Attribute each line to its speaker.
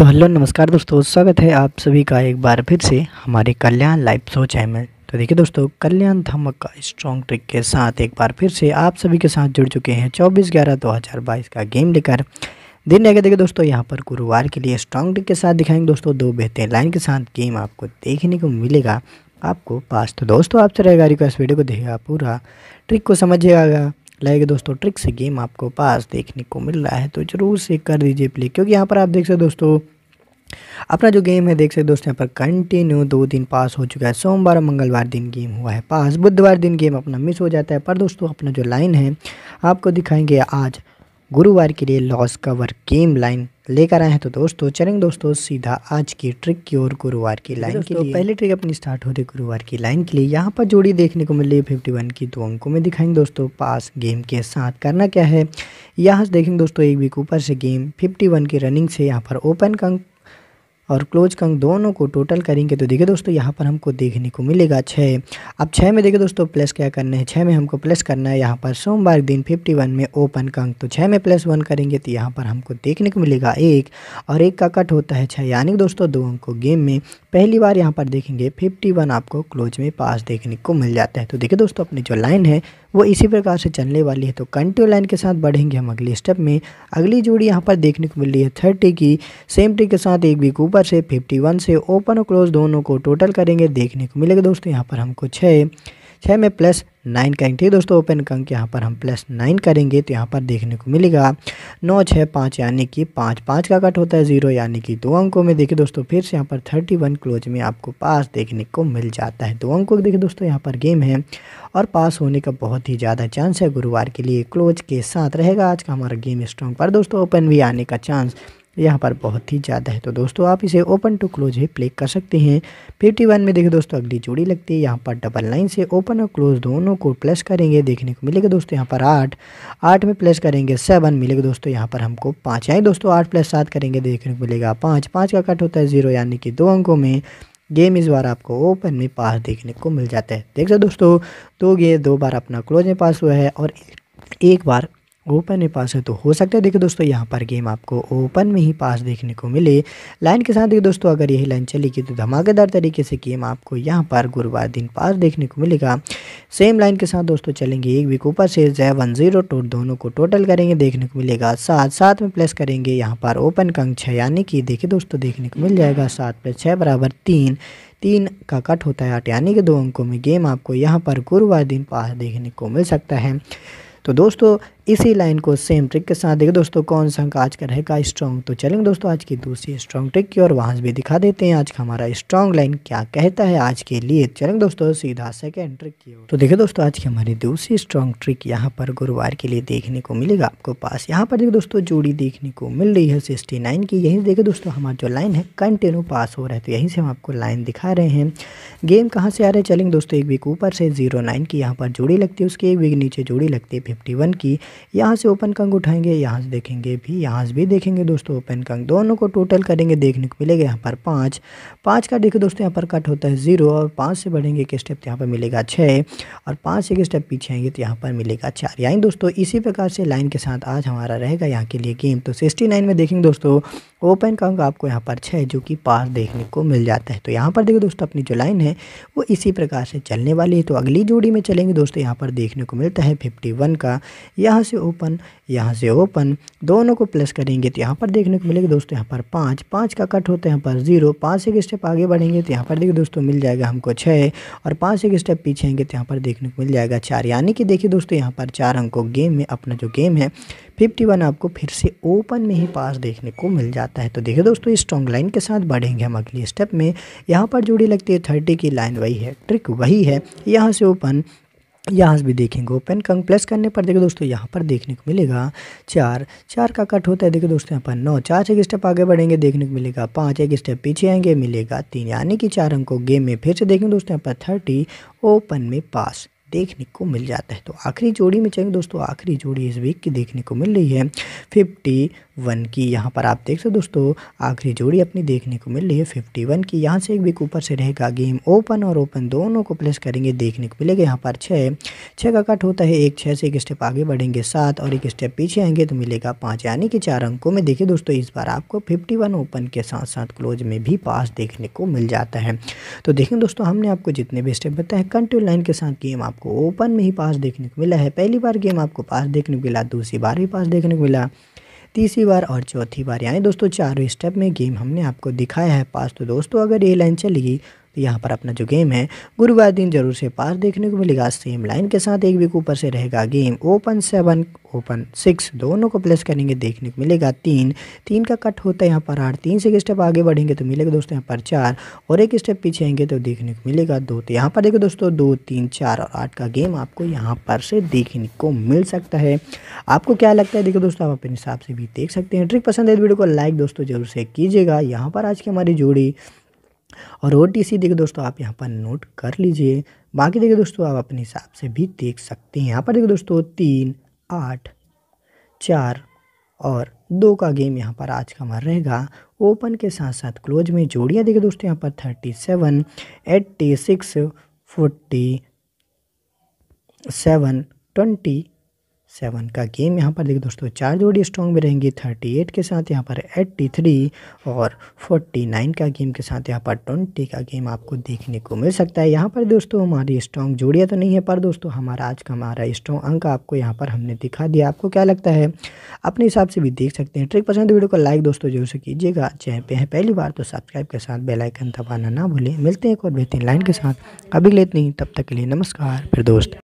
Speaker 1: तो हेलो नमस्कार दोस्तों स्वागत है आप सभी का एक बार फिर से हमारे कल्याण लाइव शो चैनल तो देखिए दोस्तों कल्याण धमक का स्ट्रॉन्ग ट्रिक के साथ एक बार फिर से आप सभी के साथ जुड़ चुके हैं 24 ग्यारह 2022 का गेम लेकर दिन गया देखिए दोस्तों यहाँ पर गुरुवार के लिए स्ट्रॉन्ग ट्रिक के साथ दिखाएंगे दोस्तों दो बेहतर लाइन के साथ गेम आपको देखने को मिलेगा आपको पास तो दोस्तों आपसे रहेगा रिक्वेस्ट वीडियो को देखेगा पूरा ट्रिक को समझिएगा लाइक दोस्तों ट्रिक्स गेम आपको पास देखने को मिल रहा है तो जरूर से कर दीजिए प्ले क्योंकि यहाँ पर आप देख सकते दोस्तों अपना जो गेम है देख सकते दोस्तों यहाँ पर कंटिन्यू दो दिन पास हो चुका है सोमवार और मंगलवार दिन गेम हुआ है पास बुधवार दिन गेम अपना मिस हो जाता है पर दोस्तों अपना जो लाइन है आपको दिखाएंगे आज गुरुवार के लिए लॉस कवर गेम लाइन लेकर आए हैं तो दोस्तों चलेंगे दोस्तों सीधा आज की ट्रिक की ओर गुरुवार की लाइन के लिए पहले ट्रिक अपनी स्टार्ट हो रही गुरुवार की लाइन के लिए यहाँ पर जोड़ी देखने को मिली है फिफ्टी वन की दो अंकों में दिखाएंगे दोस्तों पास गेम के साथ करना क्या है यहाँ से देखेंगे दोस्तों एक वीक ऊपर से गेम फिफ्टी वन की रनिंग से यहाँ पर ओपन का अंक और क्लोज कंग दोनों को टोटल करेंगे तो देखिए दोस्तों यहाँ पर हमको देखने को मिलेगा छः अब छः में देखिए दोस्तों प्लस क्या करना है छः में हमको प्लस करना है यहाँ पर सोमवार दिन फिफ्टी वन में ओपन कंग तो छः में प्लस वन करेंगे तो यहाँ पर हमको देखने को मिलेगा एक और एक का कट होता है छः यानी दोस्तों दो अंकों गेम में पहली बार यहाँ पर देखेंगे फिफ्टी वन आपको क्लोज में पास देखने को मिल जाता है तो देखिए दोस्तों अपनी जो लाइन है वो इसी प्रकार से चलने वाली है तो कंटिन्यू लाइन के साथ बढ़ेंगे हम अगले स्टेप में अगली जोड़ी यहाँ पर देखने को मिल रही है थर्टी की सेम ट्री के साथ एक वीक ऊपर ऊपर से 51 से ओपन और क्लोज दोनों को टोटल करेंगे देखने को मिलेगा दोस्तों यहाँ पर हमको छः छः में प्लस नाइन करेंगे ठीक है दोस्तों ओपन का अंक यहाँ पर हम प्लस नाइन करेंगे तो यहाँ पर देखने को मिलेगा नौ छः पाँच यानी कि पाँच पाँच का कट होता है जीरो यानी कि दो अंकों में देखिए दोस्तों फिर से यहाँ पर थर्टी वन क्लोज में आपको पास देखने को मिल जाता है दो अंकों देखिए दोस्तों यहाँ पर गेम है और पास होने का बहुत ही ज़्यादा चांस है गुरुवार के लिए क्लोज के साथ रहेगा आज का हमारा गेम स्ट्रॉन्ग पर दोस्तों ओपन भी आने का चांस यहाँ पर बहुत ही ज़्यादा है तो दोस्तों आप इसे ओपन टू क्लोज है प्ले कर सकते हैं फिफ्टी वन में देखिए दोस्तों अगली जोड़ी लगती है यहाँ पर डबल लाइन से ओपन और क्लोज दोनों को प्लस करेंगे देखने को मिलेगा दोस्तों यहाँ पर आठ आठ में प्लस करेंगे सेवन मिलेगा दोस्तों यहाँ पर हमको पाँच आए दोस्तों आठ प्लस सात करेंगे देखने को मिलेगा पाँच पाँच का कट होता है जीरो यानी कि दो अंकों में गेम इस बार आपको ओपन में पास देखने को मिल जाता है देख सकते दोस्तों दो गेम दो बार अपना क्लोज में पास हुआ है और एक बार ओपन में पास है तो हो सकता है देखिए दोस्तों यहाँ पर गेम आपको ओपन में ही पास देखने को मिले लाइन के साथ देखिए दोस्तों अगर यही लाइन चली गई तो धमाकेदार तरीके से गेम आपको यहाँ पर गुरुवार दिन पास देखने को मिलेगा सेम लाइन के साथ दोस्तों चलेंगे एक वीक ऊपर से जै वन जीरो टोट दोनों को टोटल करेंगे देखने को मिलेगा सात सात में प्लस करेंगे यहाँ पर ओपन अंक छः यानी कि देखिए दोस्तों देखने को मिल जाएगा सात प्लस छः बराबर तीन तीन का कट होता है आठ यानी कि दो अंकों में गेम आपको यहाँ पर गुरुवार दिन पास देखने को मिल सकता है तो दोस्तों इसी लाइन को सेम ट्रिक के साथ देखें दोस्तों कौन सा अंक आज का रहेगा स्ट्रॉन्ग तो चलेंगे दोस्तों आज की दूसरी स्ट्रॉन्ग ट्रिक की और वहां से भी दिखा देते हैं आज का हमारा स्ट्रॉन्ग लाइन क्या कहता है आज के लिए चलेंगे दोस्तों सीधा सेकेंड ट्रिक की तो देखिए दोस्तों आज की हमारी दूसरी स्ट्रॉन्ग ट्रिक यहाँ पर गुरुवार के लिए देखने को मिलेगा आपको पास यहाँ पर देखिए दोस्तों जोड़ी देखने को मिल रही है सिक्सटी नाइन की यहीं देखे दोस्तों हमारा जो लाइन है कंटिन्यू पास हो रहा है तो यहीं से हम आपको लाइन दिखा रहे हैं गेम कहाँ से आ रहे हैं चलेंगे दोस्तों एक वीक ऊपर से जीरो नाइन की यहाँ पर जोड़ी लगती है उसकी एक वीक नीचे जोड़ी लगती है फिफ्टी वन की यहाँ से ओपन कंग उठाएंगे यहाँ से देखेंगे भी यहाँ से भी देखेंगे दोस्तों ओपन कंग दोनों को टोटल करेंगे देखने को मिलेगा यहाँ पर पाँच पाँच का देखिए दोस्तों यहाँ पर कट होता है ज़ीरो और पाँच से बढ़ेंगे एक स्टेप तो यहाँ पर मिलेगा छः और पाँच से एक स्टेप पीछे आएंगे तो यहाँ पर मिलेगा चार यहीं दोस्तों इसी प्रकार से लाइन के साथ आज हमारा रहेगा यहाँ के लिए गेम तो सिक्सटी नाइन में देखेंगे दोस्तों ओपन कंग आपको यहाँ पर छः जो कि पास देखने को मिल जाता है तो यहाँ पर देखिए दोस्तों अपनी जो लाइन है वो इसी प्रकार से चलने वाली है तो अगली जोड़ी में चलेंगे दोस्तों यहाँ पर देखने को मिलता है फिफ्टी वन का यह यहाँ से ओपन यहाँ से ओपन दोनों को प्लस करेंगे तो यहाँ पर देखने को मिलेगा दोस्तों यहाँ पर पाँच पाँच का कट होता है यहाँ पर जीरो पाँच एक स्टेप आगे बढ़ेंगे तो यहाँ पर देखिए दोस्तों मिल जाएगा हमको छः और पाँच एक स्टेप पीछे आएंगे तो यहाँ पर देखने को मिल जाएगा चार यानी कि देखिए दोस्तों यहाँ पर चार हमको गेम में अपना जो गेम है फिफ्टी वन आपको फिर से ओपन में ही पास देखने को मिल जाता है तो देखिए दोस्तों इस स्ट्रॉन्ग लाइन के साथ बढ़ेंगे हम अगले स्टेप में यहाँ पर जोड़ी लगती है थर्टी की लाइन वही है ट्रिक वही है यहाँ से ओपन यहाँ से भी देखेंगे ओपन कंग प्लस करने पर देखो दोस्तों यहाँ पर देखने को मिलेगा चार चार का कट होता है देखो दोस्तों यहाँ पर नौ चार एक स्टेप आगे बढ़ेंगे देखने को मिलेगा पाँच एक स्टेप पीछे आएंगे मिलेगा तीन यानी कि चार हमको गेम में फिर से देखेंगे दोस्तों यहाँ पर थर्टी ओपन में पास देखने को मिल जाता है तो आखिरी जोड़ी में चाहेंगे दोस्तों आखिरी जोड़ी इस वीक की देखने को मिल रही है फिफ्टी वन की यहाँ पर आप देख सकते दोस्तों आखिरी जोड़ी अपनी देखने को मिल रही है फिफ्टी वन की यहाँ से एक भी ऊपर से रहेगा गेम ओपन और ओपन दोनों को प्लेस करेंगे देखने को मिलेगा यहाँ पर छः छः का कट होता है एक छः से एक स्टेप आगे बढ़ेंगे सात और एक स्टेप पीछे आएंगे तो मिलेगा पाँच यानी कि चार अंकों में देखिए दोस्तों इस बार आपको फिफ्टी ओपन के साथ साथ क्लोज में भी पास देखने को मिल जाता है तो देखें दोस्तों हमने आपको जितने भी स्टेप बताए कंट्रोल लाइन के साथ गेम आपको ओपन में ही पास देखने को मिला है पहली बार गेम आपको पास देखने को मिला दूसरी बार भी पास देखने को मिला तीसरी बार और चौथी बार यानी दोस्तों चारों स्टेप में गेम हमने आपको दिखाया है पास तो दोस्तों अगर ये लाइन चलेगी तो यहाँ पर अपना जो गेम है गुरुवार दिन जरूर से पार देखने को मिलेगा सेम लाइन के साथ एक वीक ऊपर से रहेगा game open seven open six दोनों को प्लस करेंगे देखने को मिलेगा तीन तीन का कट होता है यहाँ पर आठ तीन से एक स्टेप आगे बढ़ेंगे तो मिलेगा दोस्तों यहाँ पर चार और एक स्टेप पीछे आएंगे तो देखने को मिलेगा दो तो यहाँ पर देखो दोस्तों दो तीन चार और आठ का गेम आपको यहाँ पर से देखने को मिल सकता है आपको क्या लगता है देखो दोस्तों आप अपने हिसाब से भी देख सकते हैं ट्रिक पसंद है तो वीडियो को लाइक दोस्तों जरूर से कीजिएगा यहाँ पर आज की हमारी जोड़ी और ओ टी सी देखिए दोस्तों आप यहाँ पर नोट कर लीजिए बाकी देखिए दोस्तों आप अपने हिसाब से भी देख सकते हैं यहाँ पर देखिए दोस्तों तीन आठ चार और दो का गेम यहाँ पर आज का हमारा रहेगा ओपन के साथ साथ क्लोज में जोड़ियाँ देखिए दोस्तों यहाँ पर thirty seven eighty six forty seven twenty seven का गेम यहाँ पर देखिए दोस्तों चार जोड़ी स्ट्रॉन्ग में रहेंगी थर्टी एट के साथ यहाँ पर एट्टी थ्री और फोर्टी नाइन का गेम के साथ यहाँ पर ट्वेंटी का गेम आपको देखने को मिल सकता है यहाँ पर दोस्तों हमारी स्ट्रॉन्ग जोड़ियाँ तो नहीं है पर दोस्तों हमारा आज का हमारा स्ट्रॉन्ग अंक आपको यहाँ पर हमने दिखा दिया आपको क्या लगता है अपने हिसाब से भी देख सकते हैं ट्रिक पसंद वीडियो को लाइक दोस्तों जरूर से कीजिएगा चैनल पे हैं पहली बार तो सब्सक्राइब के साथ बेलाइकन दबाना ना भूलें मिलते हैं एक और बेहतरीन लाइन के साथ अभी लेते नहीं तब तक के लिए नमस्कार फिर दोस्त